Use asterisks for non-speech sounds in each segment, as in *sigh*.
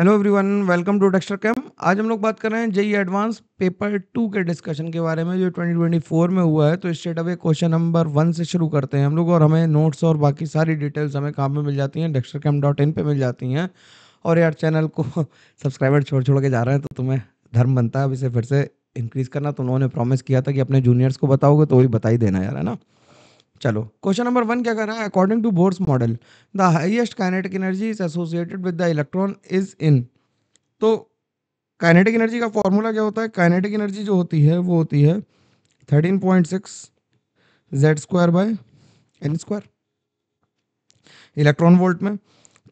Hello everyone welcome to Dexter cam आज हम लोग बात कर रहे हैं जेई एडवांस पेपर टू के डिस्कशन के बारे में जो 2024 में हुआ है तो straight away question number one से शुरू करते हैं हम लोग और हमें नोट्स और बाकी सारी डिटेल्स हमें कहाँ पे मिल जाती हैं डेक्स्टर कैम डॉट इन पर मिल जाती हैं और यार चैनल को सब्सक्राइबर *laughs* छोड़ छोड़ के जा रहे हैं तो तुम्हें धर्म बनता है अब इसे फिर से इंक्रीज़ करना तो उन्होंने प्रॉमिस किया था कि अपने जूनियर्स को बताओगे तो वही बता ही देना यार है ना चलो क्वेश्चन नंबर वन क्या कर रहा है according to Bohr's model the highest kinetic energy is associated with the electron is in तो काइनेटिक एनर्जी का फॉर्मूला क्या होता है काइनेटिक एनर्जी जो होती है वो होती है thirteen point six Z square by n square electron volt में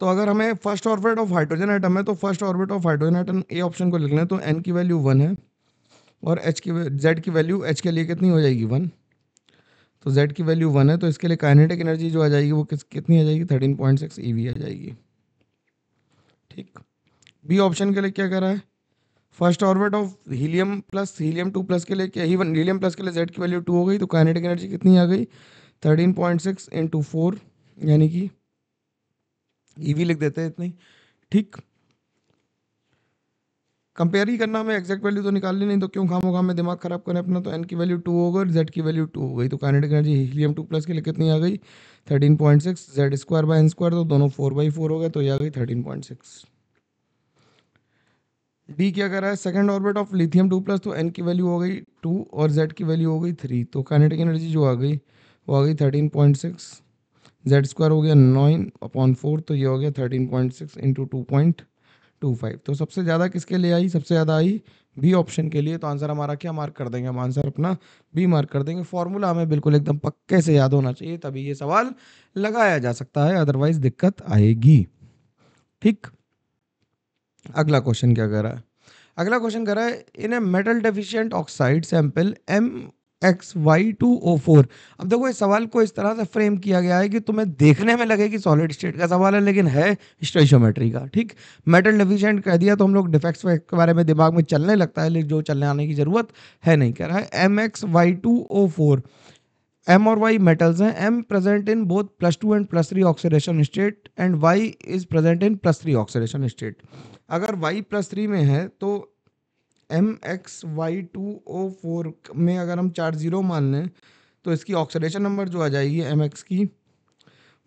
तो अगर हमें first orbit of hydrogen atom है तो first orbit of hydrogen atom A option को लिख लें तो एन की वैल्यू वन है और एच की जेड की वैल्यू एच के लिए कितनी हो जाएगी वन तो जेड की वैल्यू वन है तो इसके लिए काइनेटिक एनर्जी जो आ जाएगी वो किस कितनी आ जाएगी थर्टीन पॉइंट सिक्स ई आ जाएगी ठीक बी ऑप्शन के लिए क्या करा है first orbit of helium plus helium two plus के लिए क्या ही हीलियम प्लस के लिए जेड की वैल्यू टू हो गई तो काइनेटिक एनर्जी कितनी आ गई thirteen point six into four यानी कि ई e लिख देते हैं इतनी ठीक कंपेयर ही करना हमें एक्जैक्ट वैल्यू तो ली नहीं तो क्यों खामो खाम दिमाग खराब करें अपना तो एन की वैल्यू टू हो और जेड की वैल्यू टू हो गई तो kinetic energy helium two plus के लिए कितनी आ गई thirteen point six Z square by n square तो दोनों फोर बाई फोर हो गए तो ये आ गई थर्टीन पॉइंट सिक्स डी क्या कर रहा है second orbit of lithium two plus तो एन की वैल्यू हो गई टू और जेड की वैल्यू हो गई थ्री तो कैनेटिक एनर्जी जो आ गई वो आ गई thirteen point six Z square हो गया नाइन अपॉन फोर तो ये हो गया thirteen point six into two point two five तो सबसे ज़्यादा किसके लिए आई सबसे ज़्यादा आई बी ऑप्शन के लिए तो आंसर हमारा क्या मार्क कर देंगे हम आंसर अपना बी मार्क कर देंगे फॉर्मूला हमें बिल्कुल एकदम पक्के से याद होना चाहिए तभी ये सवाल लगाया जा सकता है अदरवाइज दिक्कत आएगी ठीक अगला क्वेश्चन क्या कर रहा है अगला क्वेश्चन कर रहा है in a metal deficient oxide sample M X Y two O four अब देखो इस सवाल को इस तरह से फ्रेम किया गया है कि तुम्हें देखने में लगे कि सॉलिड स्टेट का सवाल है लेकिन है स्टेशोमेट्री का ठीक मेटल डिफिशियंट कह दिया तो हम लोग डिफेक्ट्स के बारे में दिमाग में चलने लगता है लेकिन जो चलने आने की ज़रूरत है नहीं कह रहा है M X Y two O four M और वाई मेटल्स हैं M present in both plus two and plus three oxidation state and Y is present in plus three oxidation state अगर वाई प्लस थ्री में है तो M X Y two O four में अगर हम चार zero मान लें तो इसकी ऑक्सीडेशन नंबर जो आ जाएगी एम एक्स की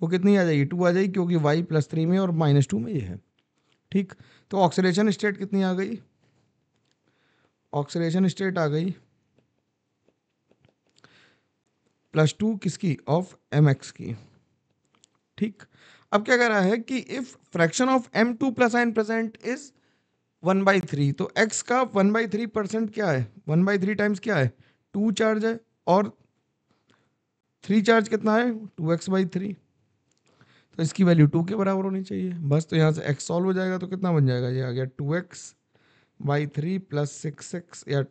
वो कितनी आ जाएगी टू आ जाएगी क्योंकि वाई प्लस थ्री में और माइनस टू में ये है ठीक तो ऑक्सीडेशन स्टेट कितनी आ गई ऑक्सीडेशन स्टेट आ गई प्लस टू किसकी ऑफ एम एक्स की ठीक अब क्या कह रहा है कि if fraction of M two plus ion present is one by three तो एक्स का वन बाई थ्री परसेंट क्या है वन बाई थ्री टाइम्स क्या है टू चार्ज है और थ्री चार्ज कितना है टू एक्स बाई थ्री तो इसकी वैल्यू टू के बराबर होनी चाहिए बस तो यहाँ से एक्स सॉल्व हो जाएगा तो कितना बन जाएगा ये आ गया two X by three plus six X या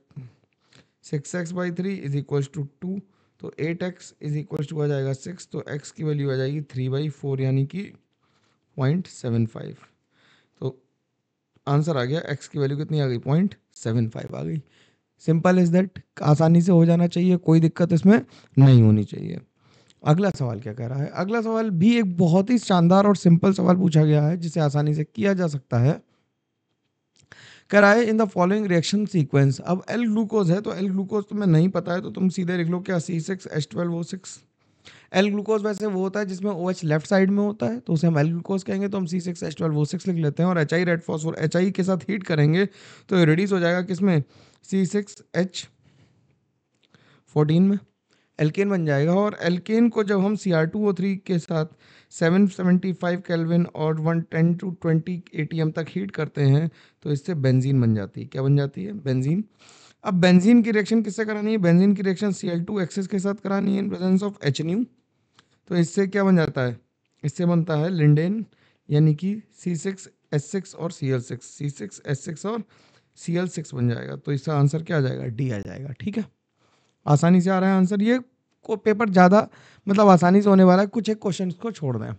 six X by three is equals to two तो eight X is equals to आ जाएगा सिक्स तो एक्स की वैल्यू आ जाएगी थ्री बाई फोर यानी कि पॉइंट सेवन फाइव आंसर आ गया एक्स की वैल्यू कितनी आ गई पॉइंट सेवन फाइव आ गई सिंपल इज दैट आसानी से हो जाना चाहिए कोई दिक्कत इसमें नहीं होनी चाहिए अगला सवाल क्या कह रहा है अगला सवाल भी एक बहुत ही शानदार और सिंपल सवाल पूछा गया है जिसे आसानी से किया जा सकता है कह रहा है in the following reaction sequence अब एल ग्लूकोज है तो एल ग्लूकोज तुम्हें नहीं पता है तो तुम सीधे लिख लो क्या C six H twelve O six L glucose वैसे वो होता है जिसमें ओ एच लेफ्ट साइड में होता है तो उसे हम एल ग्लूकोज कहेंगे तो हम C six H twelve O six लिख लेते हैं और H I red phosphorus H I के साथ हीट करेंगे तो ये रिड्यूस हो जाएगा किसमें सी सिक्स एच फोर्टीन में एल्केन बन जाएगा और एल्केन को जब हम C R two O three के साथ सेवन सेवेंटी फाइव कैलविन और one ten two twenty A T M तक हीट करते हैं तो इससे बेंजीन बन जाती है क्या बन जाती है बेंजीन अब बेंजीन की रिएक्शन किससे करानी है बेंजीन की reaction C L two excess के साथ करानी है in presence of H nu तो इससे क्या बन जाता है इससे बनता है लिंडेन यानी कि सी सिक्स एस सिक्स और C L six C six S six और सी एल सिक्स बन जाएगा तो इसका आंसर क्या आ जाएगा डी आ जाएगा ठीक है आसानी से आ रहा है आंसर ये को पेपर ज़्यादा मतलब आसानी से होने वाला है कुछ एक क्वेश्चन को छोड़ दें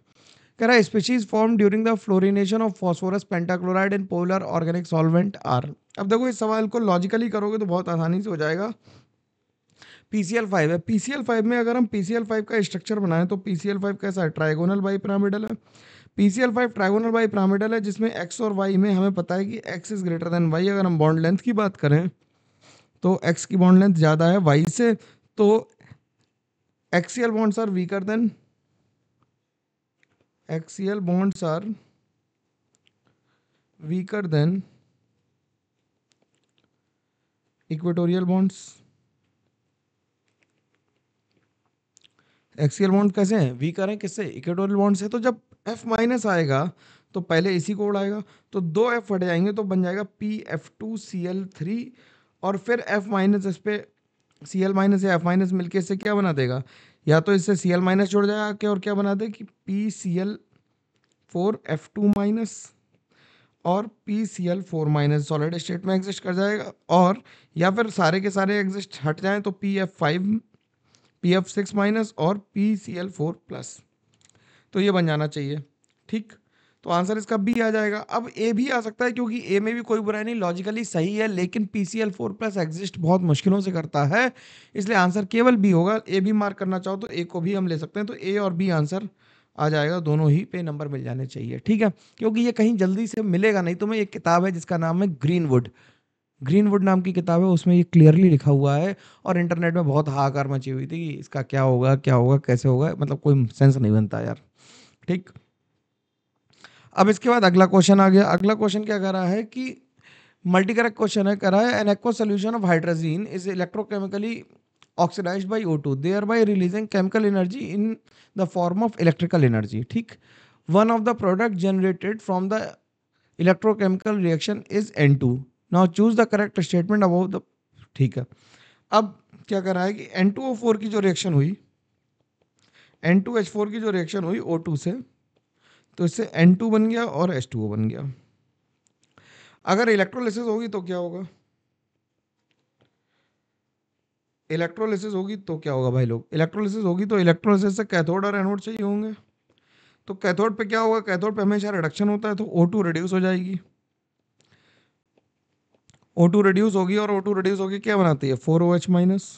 है species form during the fluorination of phosphorus pentachloride in polar organic solvent are अब देखो इस सवाल को लॉजिकली करोगे तो बहुत आसानी से हो जाएगा पी सी एल फाइव है पी सी एल फाइव में अगर हम पी सी एल फाइव का स्ट्रक्चर बनाएं तो पी सी एल फाइव कैसा है ट्राइगोनल बाई पिरामिडल है P C L five trigonal bipyramidal है जिसमें एक्स और वाई में हमें पता है कि X is greater than Y अगर हम बॉन्ड लेंथ की बात करें तो एक्स की बॉन्ड लेंथ ज़्यादा है वाई से तो axial bonds are weaker than axial bonds are weaker than equatorial bonds axial bond कैसे हैं वीकर हैं किससे इक्वेटोरियल बॉन्ड से तो जब एफ माइनस आएगा तो पहले इसी को उड़ाएगा तो दो एफ हट जाएंगे तो बन जाएगा P F two C L three और फिर एफ माइनस इस पर सी एल माइनस या एफ माइनस मिलके इससे क्या बना देगा या तो इससे सी एल माइनस जोड़ जाएगा के और क्या बना दे कि P C L four F two minus और P C L four minus solid state में एग्जिस्ट कर जाएगा और या फिर सारे के सारे एग्जिस्ट हट जाएं तो P F five P F six minus और P C L four plus तो ये बन जाना चाहिए ठीक तो आंसर इसका बी आ जाएगा अब ए भी आ सकता है क्योंकि ए में भी कोई बुराई नहीं लॉजिकली सही है लेकिन P C L four plus exist बहुत मुश्किलों से करता है इसलिए आंसर केवल बी होगा ए भी मार्क करना चाहो तो ए को भी हम ले सकते हैं तो ए और बी आंसर आ जाएगा दोनों ही पे नंबर मिल जाने चाहिए ठीक है क्योंकि ये कहीं जल्दी से मिलेगा नहीं तो मैं एक किताब है जिसका नाम है ग्रीनवुड ग्रीनवुड नाम की किताब है उसमें ये क्लियरली लिखा हुआ है और इंटरनेट में बहुत हाहाकार मची हुई थी कि इसका क्या होगा क्या होगा कैसे होगा मतलब कोई सेंस नहीं बनता यार ठीक अब इसके बाद अगला क्वेश्चन आ गया अगला क्वेश्चन क्या कह रहा है कि मल्टी करेक्ट क्वेश्चन है कह रहा है an aqua solution of hydrazine is electrochemically oxidize by O two they are by releasing chemical energy in the form of electrical energy ठीक one of the product generated from the electrochemical reaction is N two now choose the correct statement about the ठीक है अब क्या कर रहा है कि N to O four की जो रिएक्शन हुई एन टू एच फोर की जो रिएक्शन हुई ओ टू से तो इससे एन टू बन गया और एच टू ओ बन गया अगर इलेक्ट्रोलिसिस होगी तो क्या होगा इलेक्ट्रोलिसिस होगी तो क्या होगा भाई लोग इलेक्ट्रोलिसिस होगी तो इलेक्ट्रोलिसिस से कैथोड और एनोड चाहिए होंगे तो कैथोड पे क्या होगा कैथोड पे हमेशा रिडक्शन होता है तो ओ टू रिड्यूस हो जाएगी ओ टू रिड्यूस होगी और ओ टू रिड्यूस होगी क्या बनाती है फोर ओ एच माइनस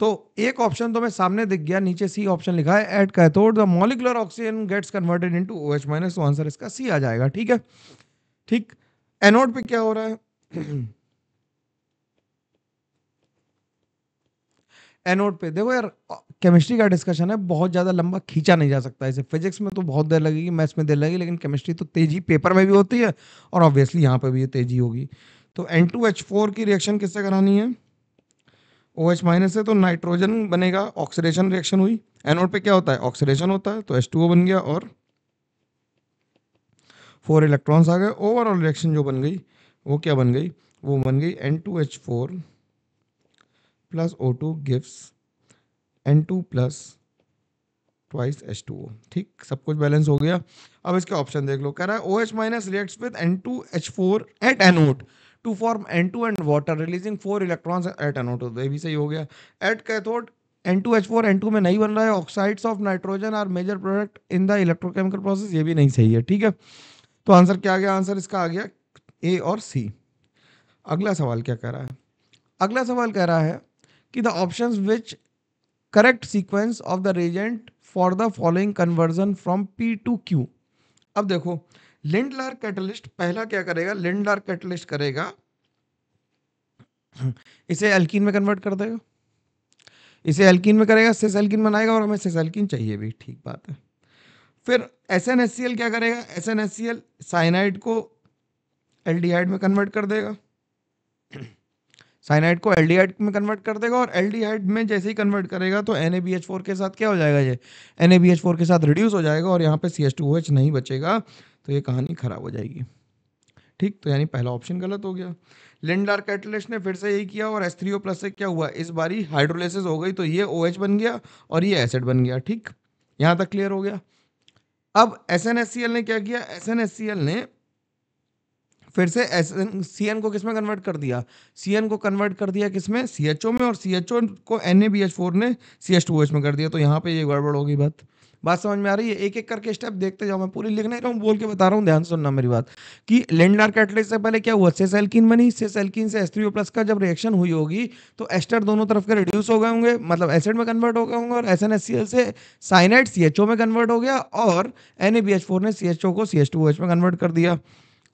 तो एक ऑप्शन तो मैं सामने दिख गया नीचे सी ऑप्शन लिखा है at cathode the molecular oxygen gets converted into H minus तो आंसर इसका सी आ जाएगा ठीक है ठीक एनोड पे क्या हो रहा है एनोड *clears throat* पे देखो यार केमिस्ट्री का डिस्कशन है बहुत ज़्यादा लंबा खींचा नहीं जा सकता इसे फिजिक्स में तो बहुत देर लगेगी मैथ्स में देर लगेगी लेकिन केमिस्ट्री तो तेजी पेपर में भी होती है और ऑब्वियसली यहाँ पर भी ये तेजी होगी तो एन टू एच फोर की रिएक्शन किससे करानी है ओ एच माइनस है तो नाइट्रोजन बनेगा ऑक्सीडेशन रिएक्शन हुई एनोड पे क्या होता है ऑक्सीडेशन होता है तो ओ बन गया और फोर इलेक्ट्रॉन्स आ गए ओवरऑल रिएक्शन जो बन गई वो क्या बन गई वो बन गई N two H four plus O two gives N two plus twice H two O ठीक सब कुछ बैलेंस हो गया अब इसके ऑप्शन देख लो कह रहा है O H minus react with N two H four at anode to form N two and water releasing four electron at anode ये भी सही हो गया at cathode N two H four N two में नहीं बन रहा है oxides of nitrogen are major product in the electrochemical process ये भी नहीं सही है ठीक है तो आंसर क्या आ गया आंसर इसका आ गया ए और सी अगला सवाल क्या कह रहा है अगला सवाल कह रहा है कि the option which correct sequence of the reagent for the following conversion from P to Q अब देखो लिंडलार कैटलिस्ट पहला क्या करेगा लिंडलार कैटलिस्ट करेगा इसे एल्किन में कन्वर्ट कर देगा इसे एल्किन में करेगा सेस एल्किन बनाएगा और हमें सेस एल्किन चाहिए भी ठीक बात है फिर S N S C L क्या करेगा S N S C L cyanide को एल्डिहाइड में कन्वर्ट कर देगा साइनाइड को एल्डिहाइड में कन्वर्ट कर देगा और एल्डिहाइड में जैसे ही कन्वर्ट करेगा तो एन के साथ क्या हो जाएगा ये एन के साथ रिड्यूस हो जाएगा और यहाँ पे सी नहीं बचेगा तो ये कहानी खराब हो जाएगी ठीक तो यानी पहला ऑप्शन गलत हो गया लिंडार कैटलिस्ट ने फिर से यही किया और एस थ्री ओ प्लस से क्या हुआ इस बारी हाइड्रोलाइसिस हो गई तो ये ओ OH बन गया और ये एसिड बन गया ठीक यहाँ तक क्लियर हो गया अब S N S C L ने क्या किया S N S C L ने फिर से एस एन सी एन को किसमें कन्वर्ट कर दिया सी एन को कन्वर्ट कर दिया किसमें सी एच ओ में और सी एच ओ को N A B H four ने सी एच टू एच में कर दिया तो यहाँ पे ये गड़बड़ होगी बात बात समझ में आ रही है एक एक करके स्टेप देखते जाओ मैं पूरी लिख नहीं रहा हूँ बोल के बता रहा हूँ ध्यान सुनना मेरी बात कि लेंडनार कैटलेट से पहले क्या हुआ सेसेल्किन बनी सेसेल्किन से एस थ्री प्लस का जब रिएक्शन हुई होगी तो एस्टर दोनों तरफ के रिड्यूस हो गए होंगे मतलब एसिड में कन्वर्ट हो गए होंगे और S N S C L से साइनाइड सी एच ओ में कन्वर्ट हो गया और N A B H four ने सी एच ओ को सी एच टू एच में कन्वर्ट कर दिया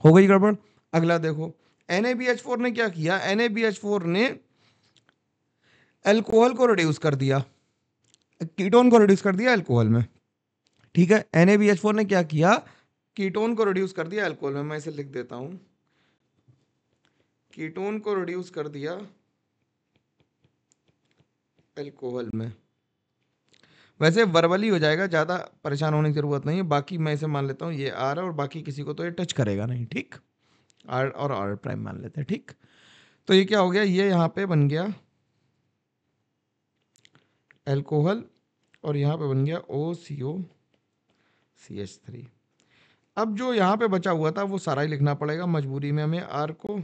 हो गई गड़बड़ अगला देखो N A B H four ने क्या किया N A B H four ने एल्कोहल को रिड्यूस कर दिया कीटोन को रिड्यूस कर दिया एल्कोहल में ठीक है एन ने क्या किया कीटोन को रिड्यूस कर दिया एल्कोहल में मैं इसे लिख देता हूं कीटोन को रिड्यूस कर दिया एल्कोहल में वैसे वर्बली हो जाएगा ज़्यादा परेशान होने की ज़रूरत नहीं है बाकी मैं इसे मान लेता हूँ ये आर है और बाकी किसी को तो ये टच करेगा नहीं ठीक आर और आर प्राइम मान लेते हैं ठीक तो ये क्या हो गया ये यहाँ पे बन गया एल्कोहल और यहाँ पे बन गया ओ सी ओ सी एच थ्री अब जो यहाँ पे बचा हुआ था वो सारा ही लिखना पड़ेगा मजबूरी में हमें आर को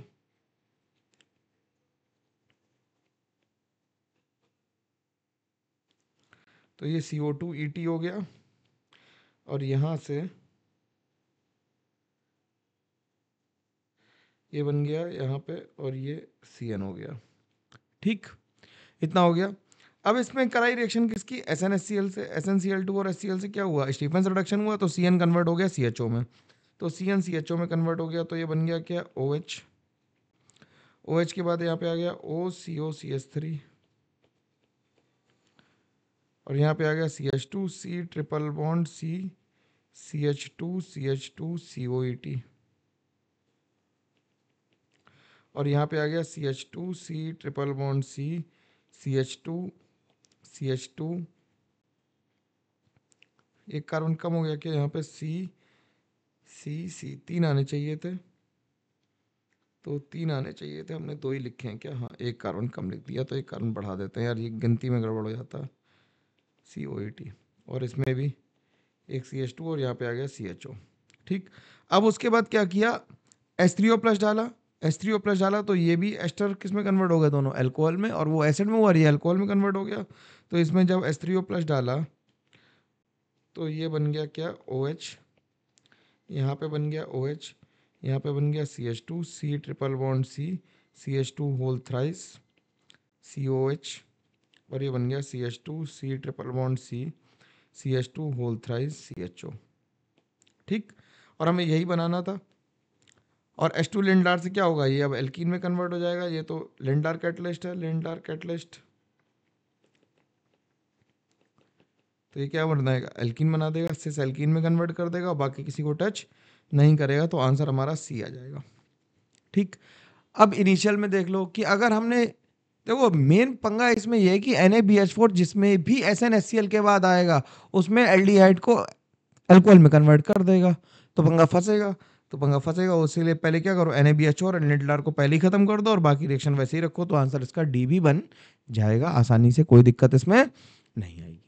तो ये सी ओ टू ई टी हो गया और यहाँ से ये बन गया यहाँ पे और ये सी एन हो गया ठीक इतना हो गया अब इसमें कराई रिएक्शन किसकी S N S C L से S N C L two और एस सी एल से क्या हुआ स्टीफेंस रिडक्शन हुआ तो सी एन कन्वर्ट हो गया सी एच ओ में तो C N C H O में कन्वर्ट हो गया तो ये बन गया क्या ओ एच ओ एच के बाद यहाँ पे आ गया ओ C O C S three और यहाँ पे आ गया C H two C triple bond C C H two C H two C O E T और यहाँ पे आ गया C H two C triple bond C C H two C H two एक कार्बन कम हो गया कि यहाँ पे सी सी सी तीन आने चाहिए थे तो तीन आने चाहिए थे हमने दो ही लिखे हैं क्या हाँ एक कार्बन कम लिख दिया तो एक कार्बन बढ़ा देते हैं यार ये गिनती में गड़बड़ हो जाता सी ओ ई टी और इसमें भी एक सी एच टू और यहाँ पे आ गया सी एच ओ ठीक अब उसके बाद क्या किया एस थ्री ओ प्लस डाला एस थ्री ओ प्लस डाला तो ये भी एस्टर किस में कन्वर्ट हो गया दोनों एल्कोहल में और वो एसिड में हुआ रही है एल्कोहल में कन्वर्ट हो गया तो इसमें जब एस थ्री ओ प्लस डाला तो ये बन गया क्या ओ एच यहाँ पर बन गया ओ एच यहाँ पर बन गया C H two C triple bond C C H two whole thrice C O H और ये बन गया C H two C triple bond C C H two whole thrice C H O ठीक और हमें यही बनाना था और एस टू लेंडार से क्या होगा ये अब एल्किन में कन्वर्ट हो जाएगा ये तो लेंडार कैटलिस्ट है लेंडार कैटलिस्ट तो ये क्या बनाएगा एल्किन बना देगा इससे सेल्किन में कन्वर्ट कर देगा और बाकी किसी को टच नहीं करेगा तो आंसर हमारा सी आ जाएगा ठीक अब इनिशियल में देख लो कि अगर हमने देखो मेन पंगा इसमें यह है कि N A B H four जिसमें भी S N S C L के बाद आएगा उसमें एल डी हाइड को एल्कोहल में कन्वर्ट कर देगा तो पंगा फंसेगा तो पंगा फंसेगा उसके पहले क्या करो एन ए बी एच और एनलेटलार को पहले ही खत्म कर दो और बाकी रिएक्शन वैसे ही रखो तो आंसर इसका डी भी बन जाएगा आसानी से कोई दिक्कत इसमें नहीं आएगी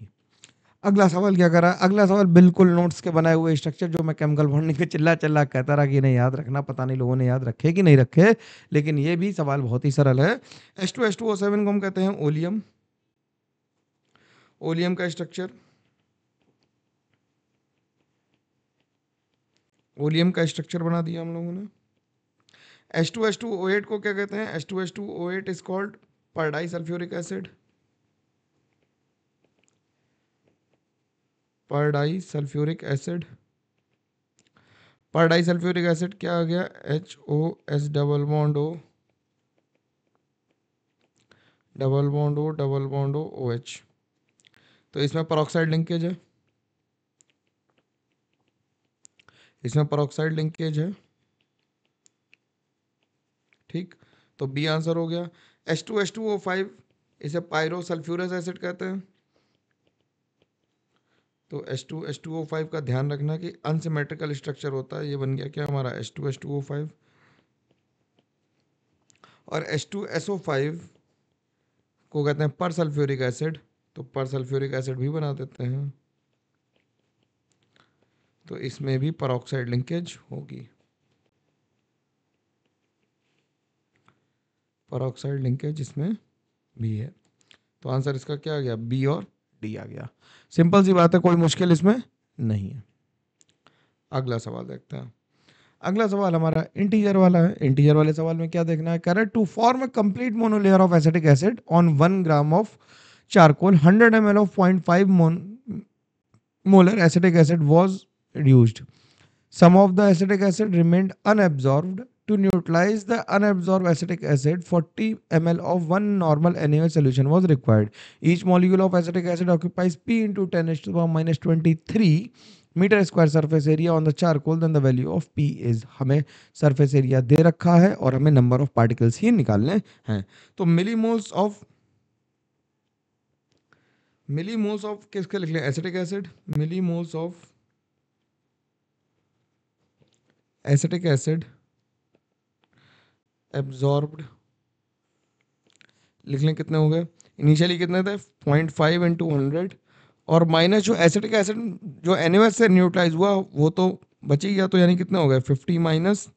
अगला सवाल क्या करा अगला सवाल बिल्कुल नोट्स के बनाए हुए स्ट्रक्चर जो मैं केमिकल बॉन्डिंग के चिल्ला चिल्ला कहता रहा कि नहीं याद रखना पता नहीं लोगों ने याद रखे कि नहीं रखे लेकिन ये भी सवाल बहुत ही सरल है S two S two O seven को हम कहते हैं ओलियम ओलियम का स्ट्रक्चर ओलियम का स्ट्रक्चर बना दिया हम लोगों ने S two S two O eight को क्या कहते हैं S two S two O eight is called perdisulphuric acid perdisulphuric acid perdisulphuric acid क्या आ गया H O S double bond O double bond O double bond ओ O H तो इसमें peroxide linkage है इसमें peroxide linkage है ठीक तो बी आंसर हो गया H two H two O five इसे पायरो सल्फ्यूरस एसिड कहते हैं तो S two S two O five का ध्यान रखना कि अनसिमेट्रिकल स्ट्रक्चर होता है ये बन गया क्या हमारा S two S two O five और S two S O five को कहते हैं पर सल्फ्यूरिक एसिड तो पर सल्फ्यूरिक एसिड भी बना देते हैं तो इसमें भी परऑक्साइड लिंकेज होगी परऑक्साइड लिंकेज इसमें भी है तो आंसर इसका क्या आ गया बी और डी आ गया सिंपल सी बात है कोई मुश्किल इसमें नहीं है अगला सवाल देखते हैं अगला सवाल हमारा इंटीजर वाला है इंटीजर वाले सवाल में क्या देखना है correct to form a complete monolayer of acetic acid on one gram of charcoal hundred M L of point five molar acetic acid was reduced. Some of the acetic acid remained unabsorbed to neutralize the unabsorbed acetic acid 40 ml of one normal NaOH solution was required. Each molecule of acetic acid occupies P into 10 H to the power minus 23 meter square surface area on the charcoal then the value of P is हमें surface area दे रखा है और हमें number of particles ही निकालने हैं तो millimoles of millimoles of किसके लिख लें acetic acid millimoles of acetic acid absorbed लिख लें कितने हो गए इनिशियली कितने थे पॉइंट फाइव इंटू हंड्रेड और माइनस जो एसिडिक एसिड जो एन से न्यूट्राइज हुआ वो तो बच ही गया तो यानी कितने हो गए फिफ्टी माइनस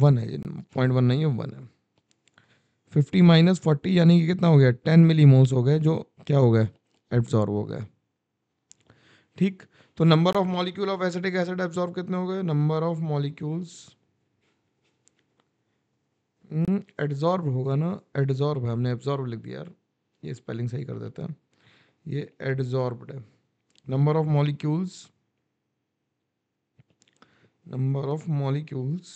वन है पॉइंट वन नहीं है वन है फिफ्टी माइनस फोर्टी यानी कि कितना हो गया टेन मिली मोल्स हो गए जो क्या हो गया एब्जॉर्ब हो गए ठीक तो number of molecule of acidic acid absorb कितने हो गए number of molecules adsorb hmm, adsorb होगा ना एडज़ॉर्ब है हमने एब्ज़ॉर्ब लिख दिया यार ये स्पेलिंग सही कर देते हैं ये एडजॉर्ब है number of molecules number of molecules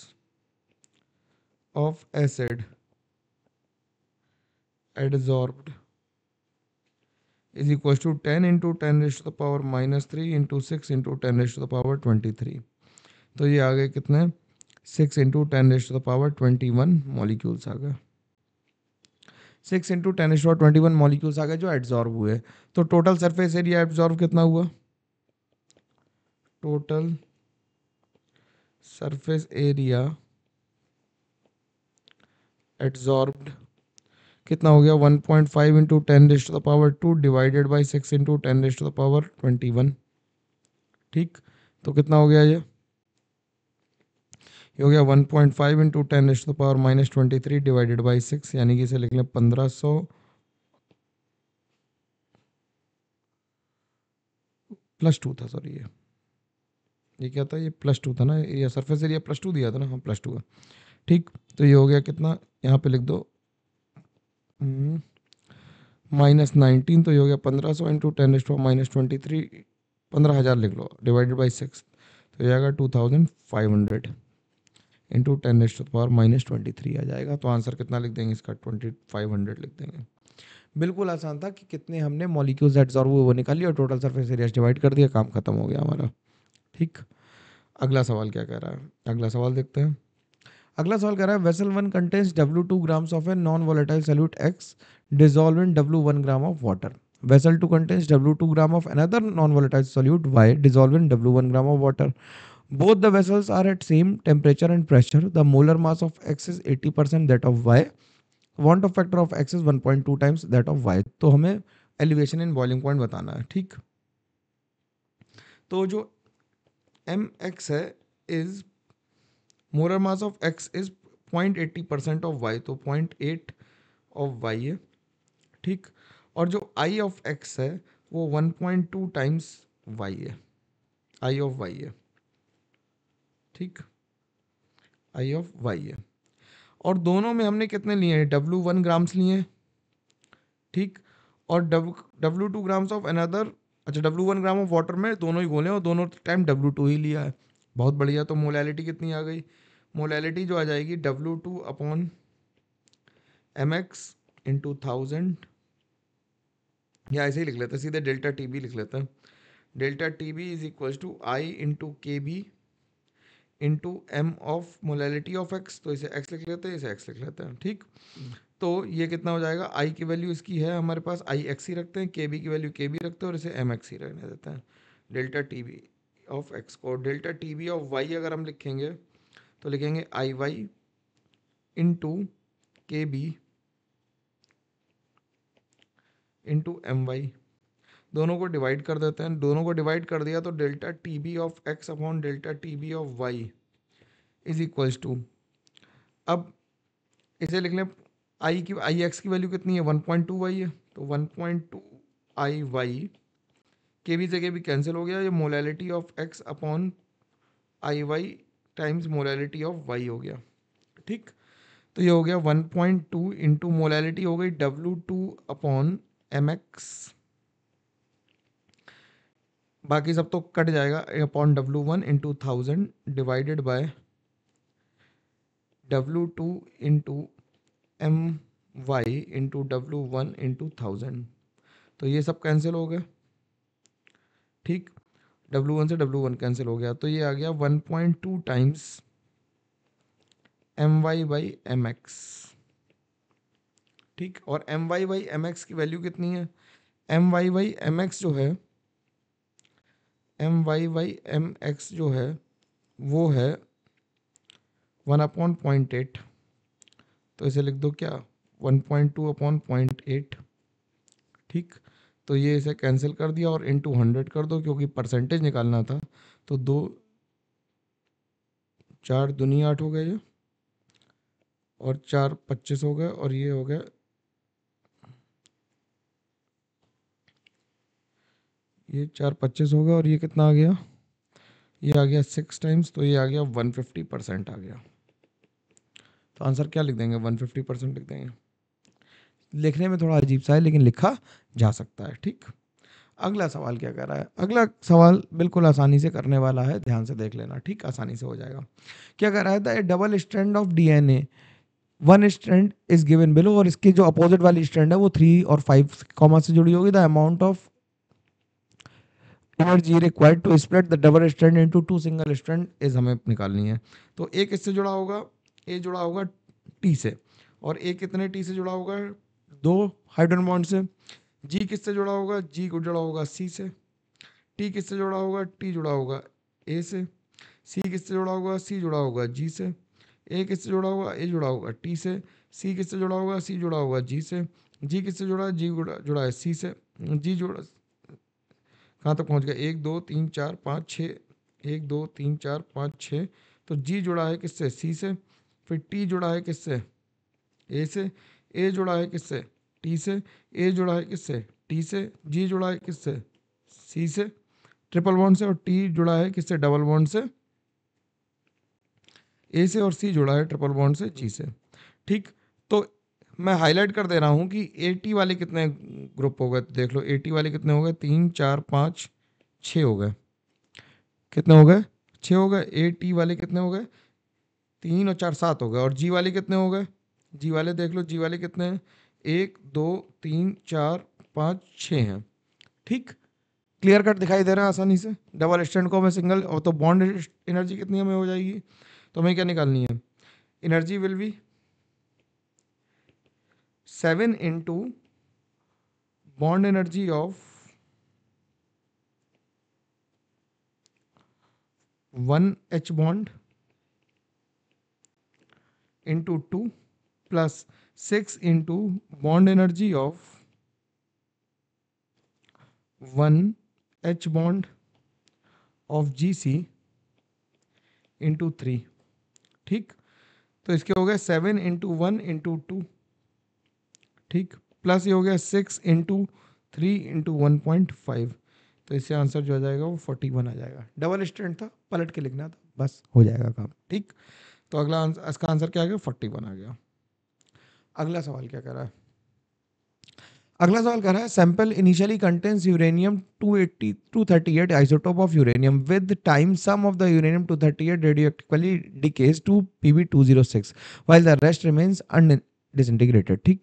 of acid adsorb is equal to ten into ten raised the power minus three into six into ten raised the power twenty three तो ये आ गए कितने six into ten raised the power twenty one molecules आ गए six into ten raised power twenty one molecules आ गए जो एब्जॉर्ब हुए तो टोटल सरफेस एरिया एब्जॉर्ब कितना हुआ टोटल सरफेस एरिया एब्जॉर्ब्ड कितना हो गया one point five into ten raised the power two divided by six into ten raised the power twenty one ठीक तो कितना हो गया ये ये हो गया 1.5 point five into ten H to power minus twenty three divided by six यानी कि इसे लिख लें पंद्रह सौ प्लस टू था सॉरी ये ये क्या था ये प्लस टू था ना ये सरफेस एरिया प्लस टू दिया था ना हाँ प्लस टू का ठीक तो ये हो गया कितना यहाँ पे लिख दो माइनस हम्म, नाइनटीन तो ये हो गया पंद्रह सौ into ten H power minus twenty three पंद्रह हज़ार लिख लो डिवाइडेड बाई सिक्स तो ये आएगा two thousand five hundred into ten S to power minus twenty three आ जाएगा तो आंसर कितना लिख देंगे इसका ट्वेंटी फाइव हंड्रेड लिख देंगे बिल्कुल आसान था कि कितने हमने मॉलिक्यूल्स एड्सॉर्व हुए वो वो निकाली और टोटल सरफेस एरिया डिवाइड कर दिया काम खत्म हो गया हमारा ठीक अगला सवाल क्या कह रहा है अगला सवाल देखते हैं अगला सवाल कह रहा है vessel one contains W two grams of a non volatile solute X dissolve in W one gram of water vessel two contains W two gram of another non non solute Y dissolve in W one gram of water Both the vessels are at same temperature and pressure. The molar mass of X is 80% that of Y. Want of factor of X is 1.2 times that of Y. तो हमें elevation in boiling point बताना है ठीक तो जो M X है is molar mass of X is point eighty percent of Y तो point eight of Y है ठीक और जो आई ऑफ एक्स है वो one point two times Y है आई ऑफ वाई है ठीक आई ऑफ वाई है और दोनों में हमने कितने लिए हैं डब्लू वन ग्राम्स लिए हैं ठीक और W two grams of another अच्छा W one gram of water में दोनों ही गोले और दोनों टाइम डब्लू टू ही लिया है बहुत बढ़िया तो मोलैलिटी कितनी आ गई मोलैलिटी जो आ जाएगी W two upon M X into thousand या ऐसे ही लिख लेते हैं सीधे डेल्टा टी बी लिख लेते हैं delta T B is equal to I into K B into M of molality of X तो इसे एक्स लिख लेते हैं इसे एक्स लिख लेते हैं ठीक हम्म। तो ये कितना हो जाएगा आई की वैल्यू इसकी है हमारे पास आई एक्स ही रखते हैं के बी की वैल्यू के बी रखते हैं और इसे एम एक्स ही रहने देते हैं delta T B of X को delta T B of Y अगर हम लिखेंगे तो लिखेंगे I Y into K B into M Y दोनों को डिवाइड कर देते हैं दोनों को डिवाइड कर दिया तो delta T B of X upon delta T B of Y is equals to अब इसे लिख लें आई की आई एक्स की वैल्यू कितनी है वन पॉइंट टू वाई है तो one point two I Y K B से के कैंसिल हो गया ये molality of X upon I Y times molality of Y हो गया ठीक तो ये हो गया one point two into molality हो गई W two upon M X बाकी सब तो कट जाएगा upon W one into thousand divided by W two into M Y into W one into thousand तो ये सब कैंसिल हो गए ठीक डब्लू वन से डब्लू वन कैंसिल हो गया तो ये आ गया one point two times M Y by M X ठीक और M Y by M X की वैल्यू कितनी है M Y by M X जो है M Y Y M X जो है वो है वन अपॉन पॉइंट एट तो इसे लिख दो क्या one point two upon point eight ठीक तो ये इसे कैंसिल कर दिया और इन टू हंड्रेड कर दो क्योंकि परसेंटेज निकालना था तो दो चार दुनिया आठ हो गए ये और चार पच्चीस हो गए और ये हो गया ये चार पच्चीस हो गया और ये कितना आ गया ये आ गया सिक्स टाइम्स तो ये आ गया वन फिफ्टी परसेंट आ गया तो आंसर क्या लिख देंगे वन फिफ्टी परसेंट लिख देंगे लिखने में थोड़ा अजीब सा है लेकिन लिखा जा सकता है ठीक अगला सवाल क्या कर रहा है अगला सवाल बिल्कुल आसानी से करने वाला है ध्यान से देख लेना ठीक आसानी से हो जाएगा क्या कर रहा है the double stand of a one stand is given below और इसके जो अपोजिट वाली स्टैंड है वो थ्री और फाइव कॉमा से जुड़ी होगी the amount of energy required to spread the double stand into two single stand is हमें निकालनी है तो एक इससे जुड़ा होगा ए जुड़ा होगा टी से और ए कितने टी से जुड़ा होगा दो हाइड्रोजन बॉन्ड से जी किससे जुड़ा होगा जी को जुड़ा होगा सी से टी किससे जुड़ा होगा टी जुड़ा होगा ए से सी किससे जुड़ा होगा सी जुड़ा होगा जी से ए किससे जुड़ा होगा ए जुड़ा होगा टी से सी किससे जुड़ा होगा सी जुड़ा होगा जी से जी किससे जुड़ा जी जुड़ा है सी से जी जुड़ा कहाँ तक तो पहुँच गया एक दो तीन चार पाँच छः एक दो तीन चार पाँच छः तो जी जुड़ा है किससे सी से फिर टी जुड़ा है किससे ए से ए जुड़ा है किससे टी से ए जुड़ा है किससे टी से जी जुड़ा है किससे सी से ट्रिपल बॉन्ड से और टी जुड़ा है किससे डबल बॉन्ड से ए से और सी जुड़ा है ट्रिपल बॉन्ड से जी से ठीक मैं हाईलाइट कर दे रहा हूँ कि एटी वाले कितने ग्रुप हो गए देख लो एटी वाले कितने हो गए तीन चार पाँच छः हो गए कितने हो गए छः हो गए ए टी वाले कितने हो गए तीन और चार सात हो गए और जी वाले कितने हो गए जी वाले देख लो जी वाले कितने हैं एक दो तीन चार पाँच छः हैं ठीक क्लियर कट दिखाई दे रहा है आसानी से डबल स्टैंड को हमें सिंगल और तो बॉन्ड एनर्जी कितनी हमें हो जाएगी तो हमें क्या निकालनी है energy will be seven into bond energy of one H bond into two plus six into bond energy of one H bond of G C into three ठीक तो इसके हो गए seven into one into two ठीक plus ये हो गया six into three into one point five तो इससे आंसर जो आ जाएगा वो फोर्टी वन आ जाएगा डबल स्टैंड था पलट के लिखना था बस हो जाएगा काम ठीक तो अगला आंसर इसका आंसर क्या आ गया फोर्टी वन आ गया अगला सवाल क्या कर रहा है अगला सवाल कह रहा है sample initially contains uranium 280 238 isotope of uranium with time some of the uranium 238 radioactively decays to zero six while the rest remains undisintegrated ठीक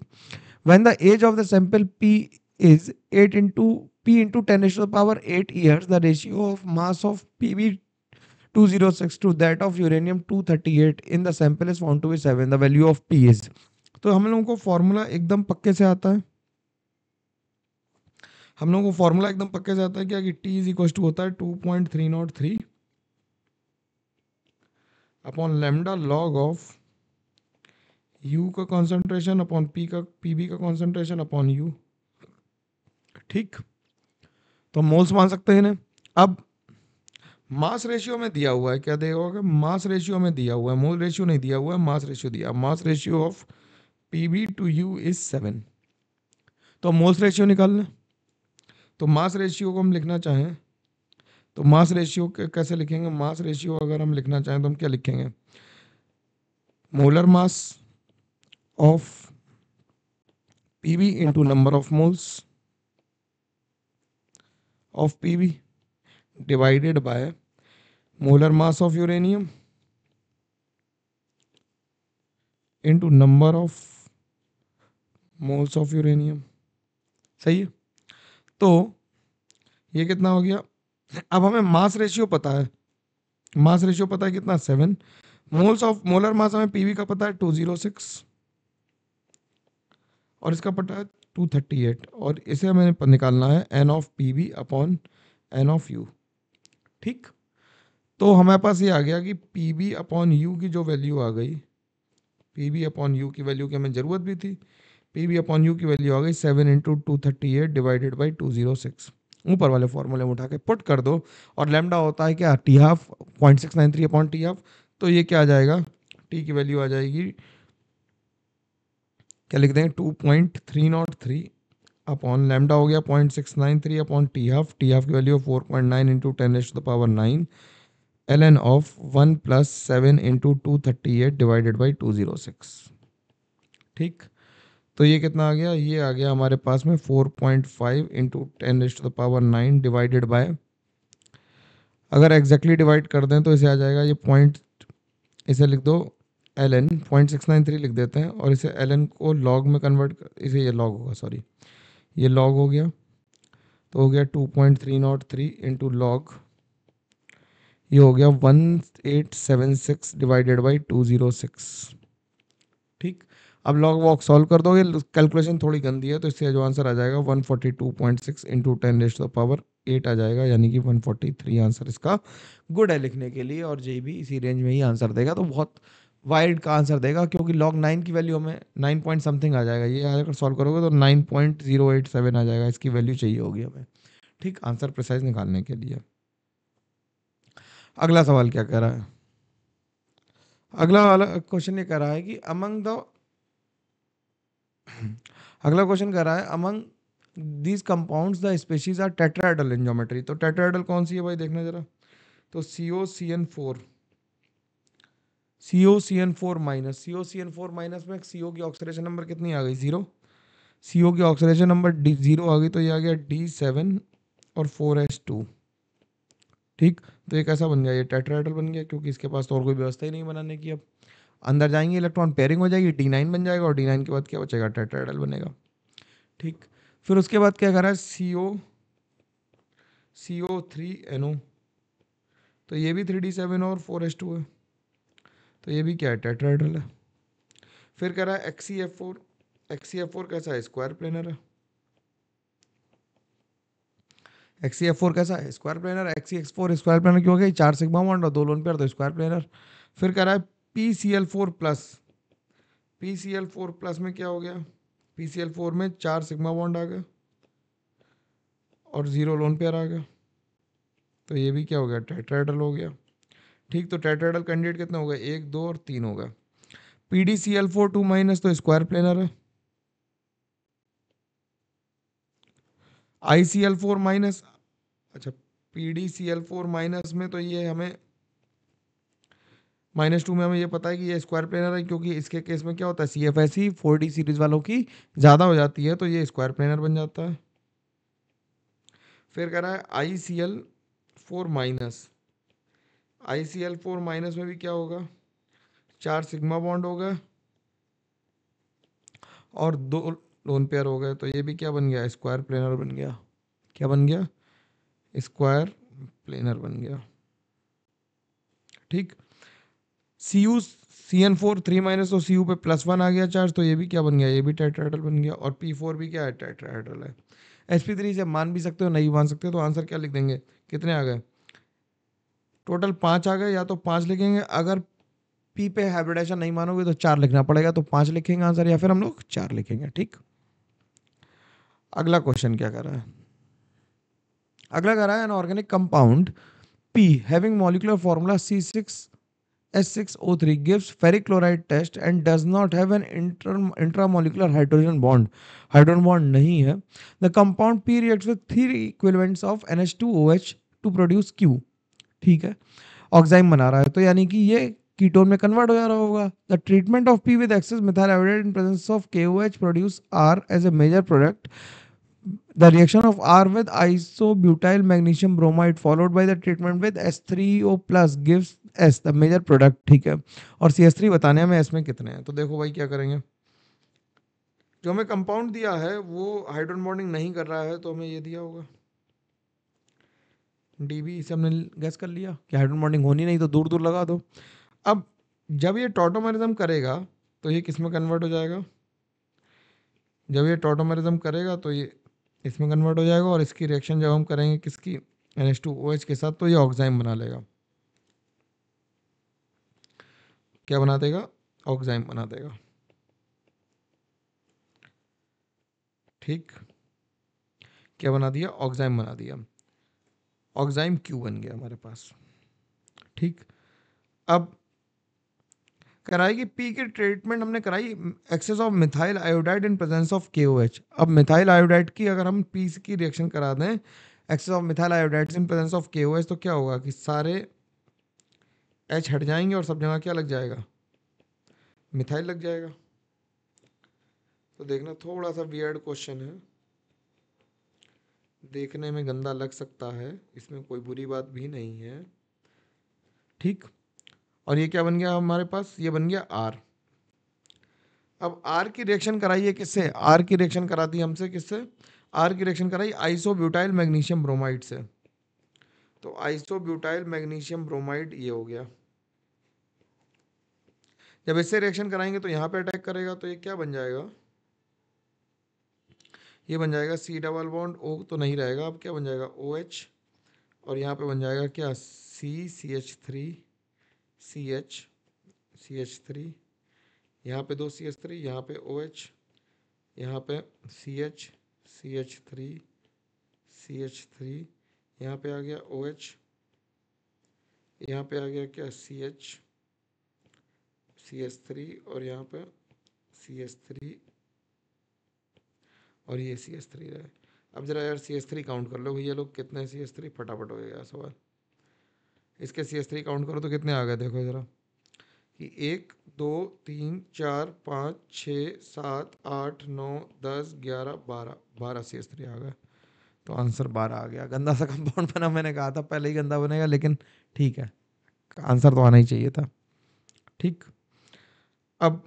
When the age of the sample P is 8 into P into 10 raised to the power 8 years, the ratio of mass of PB 206 to that of uranium 238 in the sample is found to be 7. The value of P is. तो हम लोगों को formula एकदम पक्के से आता है हम लोगों को फॉर्मूला एकदम पक्के से आता है क्या कि T इज इक्वल टू होता है two point three not three upon lambda log of U का कॉन्सेंट्रेशन अपॉन पी का पी बी का कॉन्सेंट्रेशन अपॉन यू ठीक तो मोल्स मान सकते हैं इन्हें अब मास रेशियो में दिया हुआ है क्या देखो कि मास रेशियो में दिया हुआ है मोल रेशियो नहीं दिया हुआ है मास रेशियो दिया mass ratio of P B to U is seven तो मोल्स रेशियो निकाल लें तो मास रेशियो को हम लिखना चाहें तो मास रेशियो कैसे लिखेंगे मास रेशियो अगर हम लिखना चाहें तो हम क्या लिखेंगे molar mass of PV into number of moles of PV divided by molar mass of uranium into number of moles of uranium सही है तो ये कितना हो गया अब हमें मास रेशियो पता है मास रेशियो पता है कितना seven moles of molar mass हमें पीवी का पता है टू जीरो सिक्स और इसका पटा है टू थर्टी एट और इसे हमें निकालना है N of P B upon N of U ठीक तो हमारे पास ये आ गया कि पी बी अपॉन यू की जो वैल्यू आ गई पी बी अपॉन यू की वैल्यू की हमें ज़रूरत भी थी पी बी अपॉन यू की वैल्यू आ गई seven into two thirty eight divided by two zero six ऊपर वाले फॉर्मूले में उठा के पुट कर दो और लेमडा होता है क्या T half point six nine three upon T half तो ये क्या आ जाएगा टी की वैल्यू आ जाएगी क्या लिख देंगे two point three not three upon lambda हो गया point six nine three upon T half T half की value four point nine into ten H the power nine L N of one plus seven into two thirty eight divided by two zero six ठीक तो ये कितना आ गया ये आ गया हमारे पास में four point five into ten H the power nine divided by अगर एग्जैक्टली exactly डिवाइड कर दें तो इसे आ जाएगा ये पॉइंट इसे लिख दो L N point six nine three लिख देते हैं और इसे एल एन को लॉग में कन्वर्ट कर इसे ये लॉग होगा सॉरी ये लॉग हो गया तो हो गया two point three not three into log ये हो गया one eight seven six divided by two zero six ठीक अब लॉग वॉक सॉल्व कर दोगे कैलकुलेशन थोड़ी गंदी है तो इससे जो आंसर आ जाएगा one forty two point six into ten raised power eight आ जाएगा यानी कि वन फोर्टी थ्री आंसर इसका गुड है लिखने के लिए और जे भी इसी रेंज में ही आंसर देगा तो बहुत वाइड का आंसर देगा क्योंकि लॉग नाइन की वैल्यू हमें नाइन पॉइंट समथिंग आ जाएगा ये अगर सॉल्व करोगे तो nine point zero eight seven आ जाएगा इसकी वैल्यू चाहिए होगी हमें ठीक आंसर प्रिसाइज निकालने के लिए अगला सवाल क्या कह रहा है अगला वाला क्वेश्चन ये कह रहा है कि अमंग द अगला क्वेश्चन कह रहा है among these compound the species are tetrahedral in geometry तो टेट्राइडल कौन सी है भाई देखना जरा तो C O C N four C O C N four minus C O C N four minus में सी ओ की ऑक्सीडेशन नंबर कितनी आ गई जीरो सी ओ की ऑक्सीडेशन नंबर डी जीरो आ गई तो ये आ गया डी सेवन और फोर एस टू ठीक तो एक ऐसा बन गया ये टेट्राइडल बन गया क्योंकि इसके पास तो और कोई व्यवस्था ही नहीं बनाने की अब अंदर जाएंगे इलेक्ट्रॉन पेयरिंग हो जाएगी डी नाइन बन जाएगा और डी नाइन के बाद क्या बचेगा टेट्राइडल बनेगा ठीक फिर उसके बाद क्या करा सी O C O three N O तो ये भी थ्री डी सेवन और फोर एस टू है तो ये भी क्या है टेट्राहेड्रल है फिर कह रहा है X C F four X C F four कैसा है स्क्वायर प्लेनर है एक्स सी एफ फोर कैसा है square planar X C X four square planar क्यों हो गया चार सिग्मा बाउंड और दो लोन पेयर तो स्क्वायर प्लेनर फिर कह रहा है P C L four plus P C L four plus में क्या हो गया पी सी एल फोर में चार सिग्मा बॉन्ड आ गया और ज़ीरो लोन पेयर आ गया तो ये भी क्या हो गया टेट्राइडल हो गया ठीक तो टेट्राडल कैंडिडेट कितना होगा एक दो और तीन होगा P D C L four two minus तो स्क्वायर प्लेनर है I C L four minus अच्छा P D C L four minus में तो ये हमें माइनस टू में हमें ये पता है कि ये स्क्वायर प्लेनर है क्योंकि इसके केस में क्या होता है C F S C four D series वालों की ज़्यादा हो जाती है तो ये स्क्वायर प्लेनर बन जाता है फिर कह रहा है I C L four minus I C L four minus में भी क्या होगा चार सिग्मा बॉन्ड हो गए और दो लोन पेयर हो गए तो ये भी क्या बन गया स्क्वायर प्लेनर बन गया क्या बन गया स्क्वायर प्लेनर बन गया ठीक C U C N four three minus तो सी यू पे प्लस वन आ गया चार्ज तो ये भी क्या बन गया ये भी टाइट्राइडल बन गया और पी फोर भी क्या है टाइट्राइडल है एस पी थ्री से मान भी सकते हो नहीं मान सकते हो तो आंसर क्या लिख देंगे कितने आ गए टोटल पाँच आ गए या तो पाँच लिखेंगे अगर पी पे हाइब्रिडाइजेशन नहीं मानोगे तो चार लिखना पड़ेगा तो पाँच लिखेंगे आंसर या फिर हम लोग चार लिखेंगे ठीक अगला क्वेश्चन क्या कर रहा है अगला कह रहा है an organic compound P having molecular formula C six S six O three gives ferric chloride test and does not have an inter intramolecular hydrogen bond hydrogen bond नहीं है the compound P reacts with three equivalents of N H two O H to produce Q ठीक है oxime बना रहा है तो यानी कि ये कीटोन में कन्वर्ट हो जा रहा होगा the treatment of P with excess methyl in presence of K O H produce R as a major product R with isobutyl magnesium isobutyl followed by the treatment with S three O plus gives S the major product ठीक है और C S three बताने हमें इसमें में कितने हैं तो देखो भाई क्या करेंगे जो हमें कंपाउंड दिया है वो हाइड्रोन बॉन्डिंग नहीं कर रहा है तो हमें ये दिया होगा डी बी इसे हमने गैस कर लिया कि हाइड्रोजन बॉन्डिंग होनी नहीं तो दूर दूर लगा दो अब जब ये टोटोमेरिज्म करेगा तो ये किस में कन्वर्ट हो जाएगा जब ये टोटोमेरिज्म करेगा तो ये इसमें कन्वर्ट हो जाएगा और इसकी रिएक्शन जब हम करेंगे किसकी N H two O H के साथ तो ये ऑक्साइम बना लेगा क्या बना देगा ऑक्साइम बना देगा ठीक क्या बना दिया ऑक्साइम बना दिया ऑक्साइम क्यू बन गया हमारे पास ठीक अब कराई कि पी के ट्रीटमेंट हमने कराई excess of methyl iodide in presence of K अब मिथाइल आयोडाइड की अगर हम पी की रिएक्शन करा दें excess of methyl iodide in presence of K तो क्या होगा कि सारे एच हट जाएंगे और सब जगह क्या लग जाएगा मिथाइल लग जाएगा तो देखना थोड़ा सा वियर्ड क्वेश्चन है देखने में गंदा लग सकता है इसमें कोई बुरी बात भी नहीं है ठीक और ये क्या बन गया हमारे पास ये बन गया आर अब आर की रिएक्शन कराई है किससे आर की रिएक्शन कराती है हमसे किससे आर की रिएक्शन कराई आइसोब्यूटाइल मैग्नीशियम ब्रोमाइड से तो आइसोब्यूटाइल मैग्नीशियम ब्रोमाइड ये हो गया जब इससे रिएक्शन कराएंगे तो यहाँ पे अटैक करेगा तो ये क्या बन जाएगा ये बन जाएगा सी डबल बॉन्ड ओ तो नहीं रहेगा अब क्या बन जाएगा ओ एच और यहाँ पे बन जाएगा क्या C C H three C H C H three यहाँ पे दो सी एच थ्री यहाँ पे ओ एच यहाँ पे C H C H three C H three यहाँ पे आ गया ओ एच यहाँ पे आ गया क्या C H C H three और यहाँ पे सी एच थ्री और ये सी एस थ्री रहे अब ज़रा यार सी एस थ्री काउंट कर लो भैया लोग कितने सी एस थ्री फटाफट हो गया सवाल इसके सी एस थ्री काउंट करो तो कितने आ गए देखो ज़रा कि एक दो तीन चार पाँच छः सात आठ नौ दस ग्यारह बारह बारह सी एस थ्री आ गए तो आंसर बारह आ गया गंदा सा कंपाउंड बना मैंने कहा था पहले ही गंदा बनेगा लेकिन ठीक है आंसर तो आना ही चाहिए था ठीक अब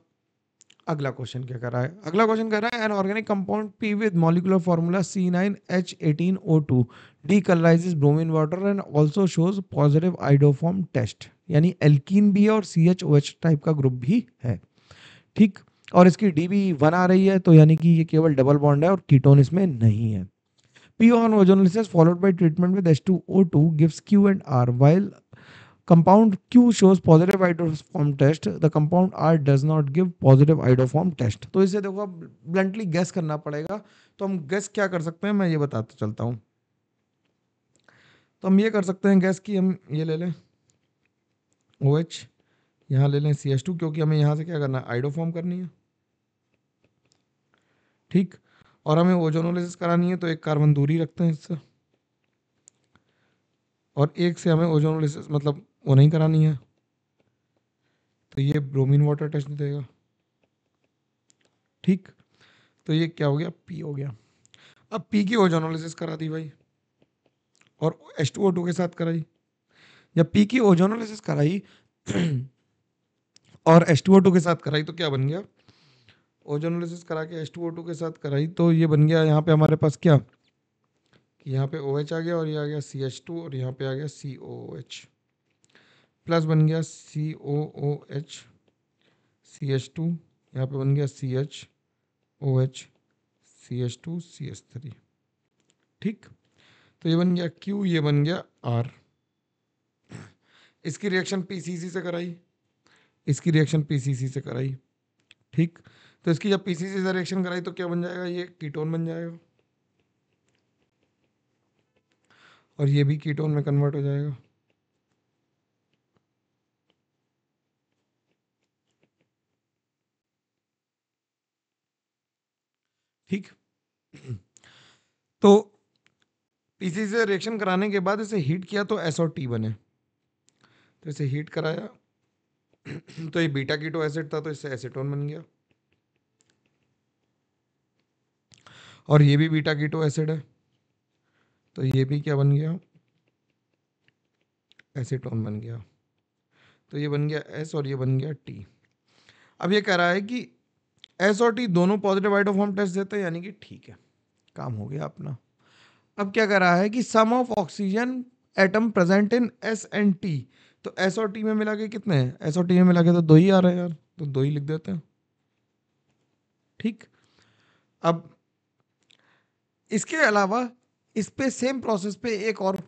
अगला क्वेश्चन क्या कर रहा है अगला क्वेश्चन कर रहा है an organic compound P with molecular formula C nine H eighteen O two D bromine water and also shows positive iodoform test यानी एल्कीन भी है और C H O H type का ग्रुप भी है ठीक और इसकी डी बी वन आ रही है तो यानी कि ये केवल डबल बॉन्ड है और कीटोन इसमें नहीं है P on ozonolysis followed by treatment with H two O two gives Q and R while compound Q shows positive iodoform test the compound R does not give positive iodoform test तो इसे देखो अब bluntly gas करना पड़ेगा तो हम gas क्या कर सकते हैं मैं ये बताता चलता हूँ तो हम ये कर सकते हैं गैस की हम ये ले लें ओ एच यहाँ ले लें सी एच टू क्योंकि हमें यहाँ से क्या करना है आइडोफॉर्म करनी है ठीक और हमें ओजोनोलिसिस करानी है तो एक कार्बन दूरी रखते हैं इससे और एक से हमें ओजोनोलिसिस मतलब वो नहीं करानी है तो ये ब्रोमीन वाटर टेस्ट देगा ठीक तो ये क्या हो गया पी हो गया अब पी की ओजोनोलिसिस करा दी भाई और एच टू ओ टू के साथ कराई जब पी की ओजोनोलिसिस कराई *clears throat* और एच टू ओ टू के साथ कराई तो क्या बन गया ओजोनोलिसिस करा के एच टू ओ टू के साथ कराई तो ये बन गया यहाँ पे हमारे पास क्या कि यहाँ पे ओ OH एच आ गया और ये आ गया सी एच टू और यहाँ पे आ गया सी ओ एच प्लस बन गया C O O H C H two यहाँ पर बन गया C H O H C H two C H three ठीक तो ये बन गया क्यू ये बन गया आर इसकी रिएक्शन पीसीसी से कराई इसकी रिएक्शन पीसीसी से कराई ठीक तो इसकी जब पीसीसी से रिएक्शन कराई तो क्या बन जाएगा ये कीटोन बन जाएगा और ये भी कीटोन में कन्वर्ट हो जाएगा ठीक *clears throat* तो इसी से रिएक्शन कराने के बाद इसे हीट किया तो एस और टी बने तो इसे हीट कराया *clears throat* तो ये बीटा कीटो एसिड था तो इससे एसिटोन बन गया और ये भी बीटा कीटो एसिड है तो ये भी क्या बन गया एसीटोन बन गया तो ये बन गया एस और ये बन गया टी अब ये कह रहा है कि एस और टी दोनों पॉजिटिव आइटोफॉर्म टेस्ट देते हैं यानी कि ठीक है काम हो गया अपना अब क्या कर रहा है कि sum of oxygen atom present in S and T तो एस और टी में मिला के कितने हैं एस और टी में मिला के तो दो ही आ रहे हैं यार तो दो ही लिख देते हैं ठीक अब इसके अलावा इस पे सेम प्रोसेस पे एक और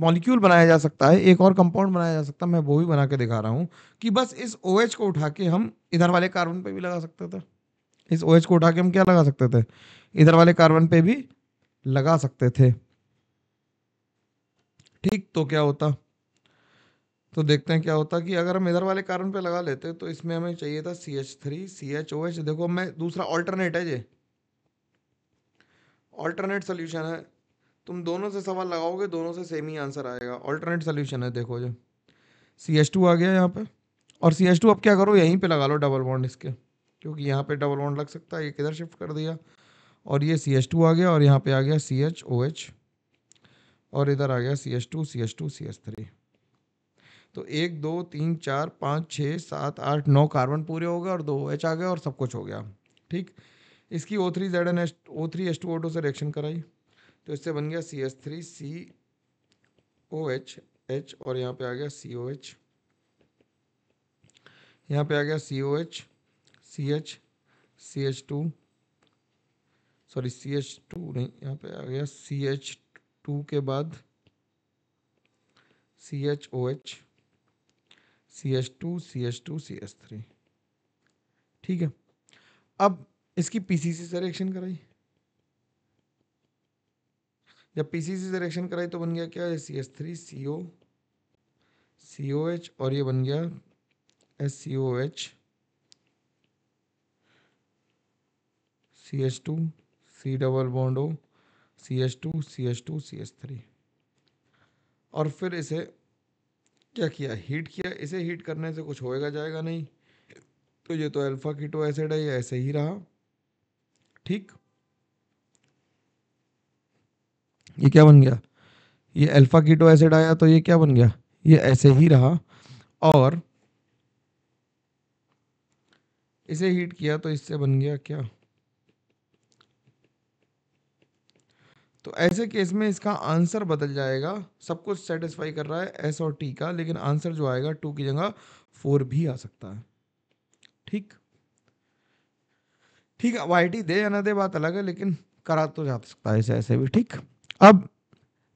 मॉलिक्यूल बनाया जा सकता है एक और कंपाउंड बनाया जा सकता है मैं वो भी बना के दिखा रहा हूँ कि बस इस ओ OH को उठा के हम इधर वाले कार्बन पे भी लगा सकते थे इस ओ OH को उठा के हम क्या लगा सकते थे इधर वाले कार्बन पे भी लगा सकते थे ठीक तो क्या होता तो देखते हैं क्या होता कि अगर हम इधर वाले कार्बन पे लगा लेते तो इसमें हमें चाहिए था C H three C H O H देखो मैं दूसरा ऑल्टरनेट है ये ऑल्टरनेट सोल्यूशन है तुम दोनों से सवाल लगाओगे दोनों से सेम ही आंसर आएगा ऑल्टरनेट सोल्यूशन है देखो जो सी एच टू आ गया यहाँ पे और सी एच टू अब क्या करो यहीं पे लगा लो डबल बॉन्ड इसके क्योंकि यहाँ पे डबल बॉन्ड लग सकता है ये किधर शिफ्ट कर दिया और ये सी एच टू आ गया और यहाँ पे आ गया सी एच ओ एच और इधर आ गया C H two C H two C H three तो एक दो तीन चार पाँच छः सात आठ नौ कार्बन पूरे हो गए और दो ओ एच आ गया और सब कुछ हो गया ठीक इसकी O three Z N H O three H two O two से रिएक्शन कराई तो इससे बन गया C H three C O H H और यहाँ पे आ गया सी ओ एच यहाँ पे आ गया C O H C H C H two sorry C H two नहीं यहाँ पे आ गया सी एच टू के बाद C H O H C H two C H two C H three ठीक है अब इसकी पीसीसी से रिएक्शन कराई जब पीसीसी से रिएक्शन कराई तो बन गया क्या C H three C O C O H और ये बन गया S C O H C H two C double bond O C H two C H two C H three और फिर इसे क्या किया हीट किया इसे हीट करने से कुछ होएगा जाएगा नहीं तो ये तो अल्फा कीटो एसिड है ये ऐसे ही रहा ठीक ये क्या बन गया ये अल्फा कीटो एसिड आया तो ये क्या बन गया ये ऐसे ही रहा और इसे हीट किया तो इससे बन गया क्या तो ऐसे केस में इसका आंसर बदल जाएगा सब कुछ सेटिस्फाई कर रहा है एस और टी का लेकिन आंसर जो आएगा टू की जगह फोर भी आ सकता है ठीक ठीक है वाई टी दे या ना दे बात अलग है लेकिन करा तो जा तो सकता है ऐसे ऐसे भी ठीक अब